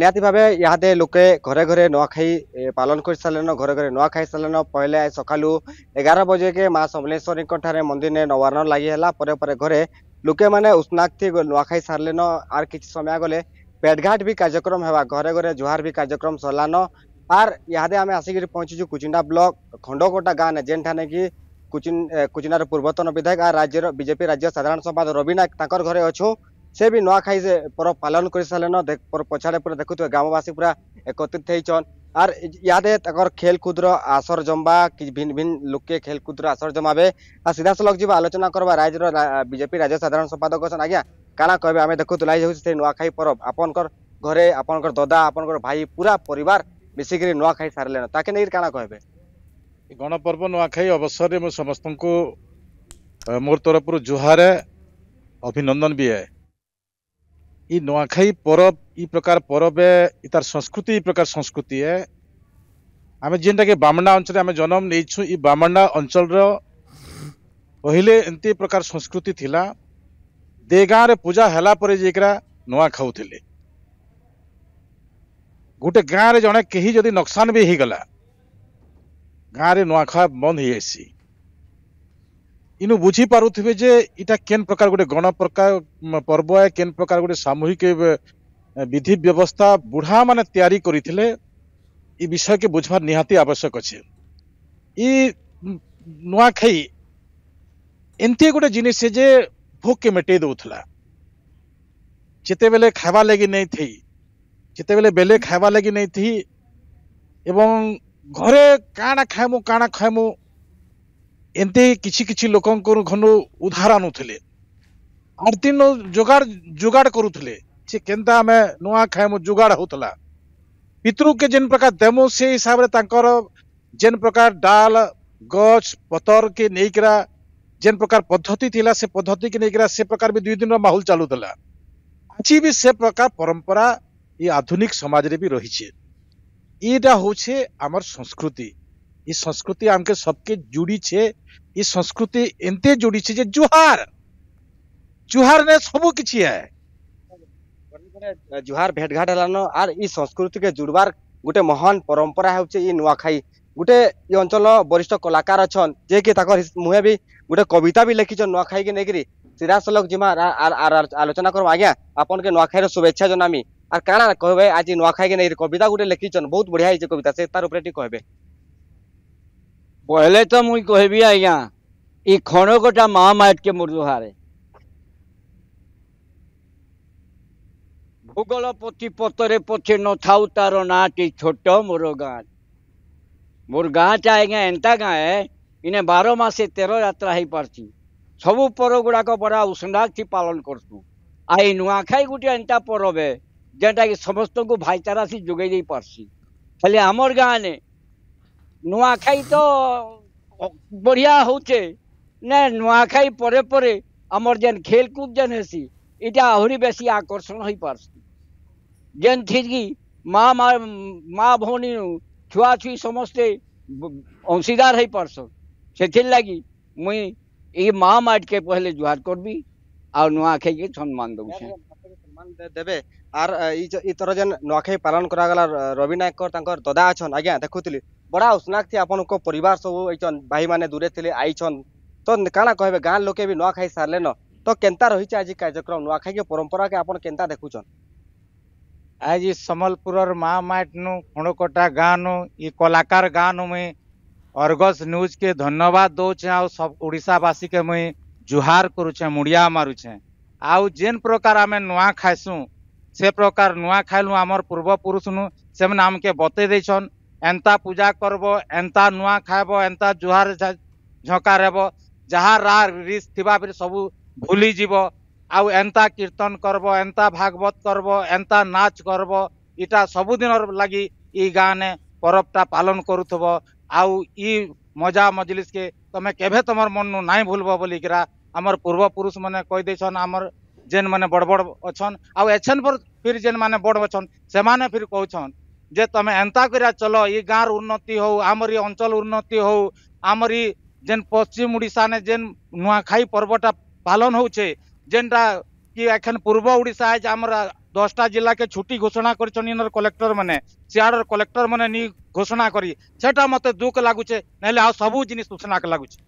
ନିହାତି ଭାବେ ଇହାଦେ ଲୋକେ ଘରେ ଘରେ ନୂଆଖାଇ ପାଳନ କରିସାରିଲେନ ଘରେ ଘରେ ନୂଆଖାଇ ସାରିଲେନ ପହିଲେ ସକାଳୁ ଏଗାର ବଜେକେ ମା ସମଲେଶ୍ୱରୀଙ୍କ ଠାରେ ମନ୍ଦିରରେ ନବାରଣ ଲାଗି ହେଲା ପରେ ପରେ ଘରେ ଲୋକମାନେ ଉଷ୍ଣାକ୍ତି ନୂଆଖାଇ ସାରିଲେନ ଆର୍ କିଛି ସମୟ ଗଲେ পেটঘাট বি কার্যক্রম হওয়া ঘরে ঘরে জুহার বি কার্যক্রম সরলান আর ইহাদে আমি আসিকি পৌঁছিছু কুচিন্ডা ব্লক খণ্ডকোটা গাঁনে যেনঠানে কি কুচিন কুচিন্ডার পূর্বতন বিধায়ক আর রাজ্যের বিজেপি রাজ্য সাধারণ সম্পাদক রবি নায়ক তাঁর ঘরে অছু ସେ ବି ନୂଆଖାଇ ସେ ପରବ ପାଳନ କରିସାରିଲେନ ପଛାଡ଼େ ପୁରା ଦେଖୁଥିବେ ଗ୍ରାମବାସୀ ପୁରା ଏକତ୍ରିତ ହେଇଛନ୍ আর ইয়াদে তাকর খেলকুদর আসর জমবা কি ভিন ভিন লোককে খেলকুদর আসর জমাবে আর সিধাসলখ যা আলোচনা করবা রাজ্যর বিজেপি রাজ্য সাধারণ সম্পাদক অছেন আজ্ঞা কানা কহবে আমি দেখুলা হচ্ছে সেই নূয়াখাই পরব আপনকর ঘরে আপনকর দদা আপনকর ভাই পুরা পরিবার মিশিকি নূয়াখাই সারিলেন তাকে নেই কানা কহবে গণপর্ব নূয়াখাই অবসরের মু সমস্ত মোর তরফর জুহারে অভিনন্দন বিয়ে ଇ ନୂଆଖାଇ ପରବ ଇ ପ୍ରକାର ପରବ ଏ ତାର ସଂସ୍କୃତି ଇ ପ୍ରକାର ସଂସ୍କୃତି ଏ ଆମେ ଯେନ୍ଟାକି ବାମଣ୍ଡା ଅଞ୍ଚଳରେ ଆମେ ଜନ୍ମ ନେଇଛୁ ଇ ବାମଣ୍ଡା ଅଞ୍ଚଳର କହିଲେ ଏମିତି ପ୍ରକାର ସଂସ୍କୃତି ଥିଲା ଦେ ଗାଁରେ ପୂଜା ହେଲା ପରେ ଯାଇକିରା ନୂଆ ଖାଉଥିଲେ ଗୋଟେ ଗାଁରେ ଜଣେ କେହି ଯଦି ନକସାନ ବି ହେଇଗଲା ଗାଁରେ ନୂଆଖା ବନ୍ଦ ହେଇଯାଇସି ইনু বুঝি পারুথিবে যে এটা কেন প্রকার গোটে গণ প্রকার পর্ব কেন প্রকার গোটে সামূহিক বিধি ব্যবস্থা বুড়া মানে তৈরি করে এই বিষয়কে বুঝবার নিহাতি আবশ্যক অছে ই নুয়াখাই এমতি গোটে জিনিস যে ভোগকে মেটাই দেওয়া যেতবে খাইবা লাগি নেই থি যেতবে বেলে খাইবা লাগি নেই থি এবং ঘরে কাଣା খাইমু কাଣା খাইমু ଏମିତି କିଛି କିଛି ଲୋକଙ୍କର ଘନୁ ଉଦ୍ଧାର ଆଣୁଥିଲେ ଆର୍ଥିନ ଯୋଗାଡ଼ ଯୋଗାଡ଼ କରୁଥିଲେ ସେ କେନ୍ତା ଆମେ ନୂଆ ଖାଇମୁ ଯୋଗାଡ଼ ହଉଥିଲା ପିତୃକେ ଯେନ୍ ପ୍ରକାର ଦେମୁ ସେ ହିସାବରେ ତାଙ୍କର ଯେନ୍ ପ୍ରକାର ଡାଲ ଗଛ ପତରକେ ନେଇକିରା ଯେନ୍ ପ୍ରକାର ପଦ୍ଧତି ଥିଲା ସେ ପଦ୍ଧତିକେ ନେଇକିରା ସେ ପ୍ରକାର ବି ଦୁଇ ଦିନର ମାହୁଲ ଚାଲୁଥିଲା ଆଜି ବି ସେ ପ୍ରକାର ପରମ୍ପରା ଏ ଆଧୁନିକ ସମାଜରେ ବି ରହିଛି ଏଇଟା ହଉଛି ଆମର ସଂସ୍କୃତି એ સંસ્કૃતિ આમ કે સબકે જુડી છે એ સંસ્કૃતિ એમતે જોડી છે જે જુહાર જુહાર ને સબુ કિછી હે ଜୁହାର ଭେଟଘାଟ ହେଲାନ ଆର୍ ଇ ସଂସ୍କୃତିକେ ଜୁଡ଼ବାର୍ ଗୋଟେ ମହାନ ପରମ୍ପରା ହେଉଛି ଇ ନୂଆଖାଇ ଗୋଟେ ଇ ଅଞ୍ଚଳ ବରିଷ୍ଠ କଳାକାର ଅଛନ୍ ଯିଏକି ତାଙ୍କର ମୁହେଁ ବି ଗୋଟେ କବିତା ବି ଲେଖିଛନ୍ ନୂଆଖାଇକେ ନେଇକିରି ସିରାସଲକ ଜିମା ଆଲୋଚନା କରମା ଆଜ୍ଞା ଆପଣକେ ନୂଆଖାଇର ଶୁଭେଚ୍ଛା ଜଣାମି ଆର୍ କାଣା କହିବେ ଆଜି ନୂଆଖାଇକେ ନେଇକିରି କବିତା ଗୋଟେ ଲେଖିଛନ୍ ବହୁତ ବଢ଼ିଆ ହେଇଛି କବିତା ସେ ତାର ଉପରେ ଟିକେ କହିବେ ପହେଲେ ତ ମୁଇଁ କହିବି ଆଜ୍ଞା ଇ ଖଣକଟା ମା ମାଟକେ ମୃଦୁହାରେ ଭୂଗୋଳ ପୋଥି ପତରେ ପଛେ ନଥାଉ ତାର ନାଁଟି ଛୋଟ ମୋର ଗାଁ ମୋର ଗାଁଟା ଆଜ୍ଞା ଏନ୍ତା ଗାଁ ଏ ଇନେ ବାର ମାସେ ତେର ଯାତ୍ରା ହେଇପାରସି ସବୁ ପର୍ବ ଗୁଡ଼ାକ ବଡ଼ା ଉଷୁଣ୍ଡାଥି ପାଳନ କରସୁ ଆଉ ଏଇ ନୂଆଖାଇ ଗୋଟେ ଏନ୍ତା ପର୍ବ ଏ ଯେନ୍ଟାକି ସମସ୍ତଙ୍କୁ ଭାଇଚାରା ସି ଯୋଗେଇ ଦେଇପାରସି ହେଲେ ଆମର ଗାଁନେ ନୂଆଖାଇ ତ ବଢ଼ିଆ ହଉଛେ ନେ ନୂଆଖାଇ ପରେ ପରେ ଆମର୍ ଯେନ୍ ଖେଲ୍କୁଦ୍ ଯେନ୍ ହେସି ଇଟା ଆହୁରି ବେଶୀ ଆକର୍ଷଣ ହେଇପାର୍ସି ଯେନ୍ଥିକି ମା' ମା' ଭଉଣୀ ଛୁଆଛୁଇ ସମସ୍ତେ ଅଂଶୀଦାର ହେଇପାର୍ସନ୍ ସେଥିର୍ଲାଗି ମୁଇଁ ଏଇ ମା' ମାଟ୍କେ ପହଲେ ଜୁହାର କର୍ବି ଆଉ ନୂଆଖାଇକେ ସମ୍ମାନ ଦଉଛେ ଦେବେ ଆର୍ ଇଥର ଯେନ୍ ନୂଆଖାଇ ପାଳନ କରାଗଲା ରବି ନାୟକ ତାଙ୍କର ଦଦା ଅଛନ୍ ଆଜ୍ଞା ଦେଖୁଥିଲି बड़ा आपन को परिवार सब एचन भाई मैंने दूरे थे आईन तो काना कहे गाँ लोके भी नुआ खाई सारे न तो केन्ता रही आज कार्यक्रम नुआ खाई के परंपरा के आपन केन्ता देखुछन आज सम्बलपुर माँ माट नु फुणकोटा गाँ नु ये कलाकार गाँ नु मुई अर्गस न्यूज के धन्यवाद दौचे आ सब के मुई जुहार करुचे मुड़िया मारुचे आउ जेन प्रकार आम नुआ खाइसु से प्रकार नुआ खाइलु आमर पुरुष नु से के बतई देछन ଏନ୍ତା ପୂଜା କରବ ଏନ୍ତା ନୂଆ ଖାଇବ ଏନ୍ତା ଜୁହାର ଝଙ୍କାର ହେବ ଯାହା ରା ରିସ୍ ଥିବା ବି ସବୁ ଭୁଲିଯିବ ଆଉ ଏନ୍ତା କୀର୍ତ୍ତନ କରବ ଏନ୍ତା ଭାଗବତ କରବ ଏନ୍ତା ନାଚ କରବ ଇଟା ସବୁଦିନର ଲାଗି ଇ ଗାଁନେ ପରବଟା ପାଳନ କରୁଥିବ ଆଉ ଇ ମଜା ମଜଲିସ୍କେ ତମେ କେଭେ ତମର ମନୁ ନାଇଁ ଭୁଲବ ବୋଲିକିରା ଆମର ପୂର୍ବପୁରୁଷ ମାନେ କହିଦେଇଛନ୍ ଆମର ଯେନ୍ ମାନେ ବଡ଼ ବଡ଼ ଅଛନ୍ ଆଉ ଏଛନ୍ ଫିର୍ ଯେନ୍ ମାନେ ବଡ଼ ଅଛନ୍ ସେମାନେ ଫିର୍ କହୁଛନ୍ ଯେ ତମେ ଏନ୍ତା କରିବା ଚଲ ଇ ଗାଁର ଉନ୍ନତି ହଉ ଆମର ଇ ଅଞ୍ଚଳ ଉନ୍ନତି ହଉ ଆମର ଇ ଯେନ୍ ପଶ୍ଚିମ ଓଡ଼ିଶାନେ ଯେନ୍ ନୂଆଖାଇ ପର୍ବଟା ପାଳନ ହଉଛେ ଯେନ୍ଟା କି ଏଖେନ୍ ପୂର୍ବ ଓଡ଼ିଶା ଯେ ଆମର ଦଶଟା ଜିଲ୍ଲାକେ ଛୁଟି ଘୋଷଣା କରିଛନ୍ତି ଇନର କଲେକ୍ଟର ମାନେ ସିଆଡ଼ର କଲେକ୍ଟର ମାନେ ନି ଘୋଷଣା କରି ସେଟା ମତେ ଦୁଃଖ ଲାଗୁଛେ ନହେଲେ ଆଉ ସବୁ ଜିନିଷ ସୂଚନାକେ ଲାଗୁଛେ